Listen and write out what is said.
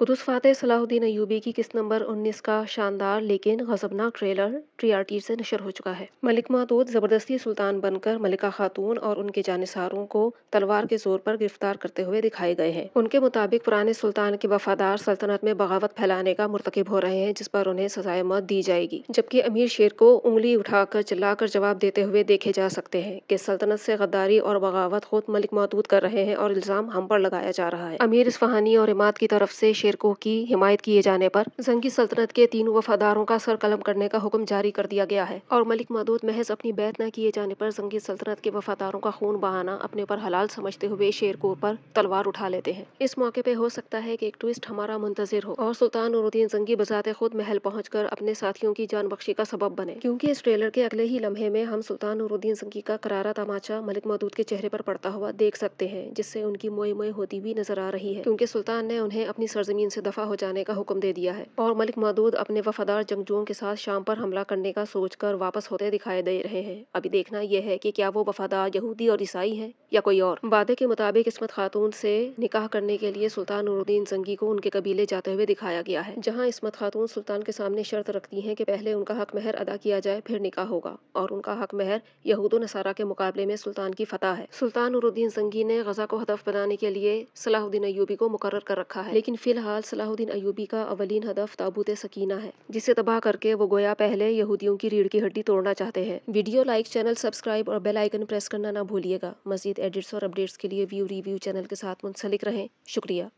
कुतुस फातह सलाहुद्दीन अयूबी की किस्त नंबर 19 का शानदार लेकिन गजबनाक ट्रेलर टी से नशर हो चुका है मलिक मातूद जबरदस्ती सुल्तान बनकर मलिका खातून और उनके जानसारों को तलवार के जोर पर गिरफ्तार करते हुए दिखाए गए हैं उनके मुताबिक पुराने सुल्तान के वफादार सल्तनत में बगावत फैलाने का मुरतकब हो रहे हैं जिस पर उन्हें सजाए मौत दी जाएगी जबकि अमीर शेर को उंगली उठाकर चिल्लाकर जवाब देते हुए देखे जा सकते हैं कि सल्तनत से गद्दारी और बगावत खुद मलिक मातूद कर रहे हैं और इल्जाम हम पर लगाया जा रहा है अमीर इस्फहानी और इमाद की तरफ से शेर शेरको की हिमायत किए जाने पर जंगी सल्तनत के तीन वफादारों का सर कलम करने का हुक्म जारी कर दिया गया है और मलिक मदूद महज अपनी बैत न किए जाने पर जंगी सल्तनत के वफादारों का खून बहाना अपने पर हलाल समझते हुए शेरकों पर तलवार उठा लेते हैं इस मौके पर हो सकता है कि एक ट्विस्ट हमारा मुंतजर हो और सुल्तान नूरुद्दीन जंगी बजाते खुद महल पहुँच अपने साथियों की जान बख्शी का सबब बने क्यूँकी इस ट्रेलर के अगले ही लम्हे में हम सुल्तान उद्दीन जंगी का करारा तमाचा मलिक मदूद के चेहरे पर पड़ता हुआ देख सकते हैं जिससे उनकी मोए मोए होती हुई नजर आ रही है क्योंकि सुल्तान ने उन्हें अपनी सरजमी ज़मीन से दफा हो जाने का हुक्म दे दिया है और मलिक मदूद अपने वफादार जंगजुओं के साथ शाम पर हमला करने का सोचकर वापस होते दिखाई दे रहे हैं अभी देखना यह है कि क्या वो वफादार यहूदी और ईसाई हैं या कोई और वादे के मुताबिक इसमत खातून से निकाह करने के लिए सुल्तान नूरुद्दीन जंगी को उनके कबीले जाते हुए दिखाया गया है जहाँ इसमत खातून सुल्तान के सामने शर्त रखती है की पहले उनका हक महर अदा किया जाए फिर निकाह होगा और उनका हक महर यहूद नसारा के मुकाबले में सुल्तान की फतह है सुल्तान नूरुद्दीन जंगी ने गजा को हदफ बनाने के लिए सलाहुद्दीन अयूबी को मुकर कर रखा है लेकिन फिलहाल सलाहुद्दीन अयूबी का अवलीन हदफ ताबूत सकीना है जिसे तबाह करके वो गोया पहले यहूदियों की रीढ़ की हड्डी तोड़ना चाहते हैं वीडियो लाइक चैनल सब्सक्राइब और बेल आइकन प्रेस करना ना भूलिएगा मजीद एडिट्स और अपडेट्स के लिए व्यू रिव्यू चैनल के साथ मुंसलिक रहें शुक्रिया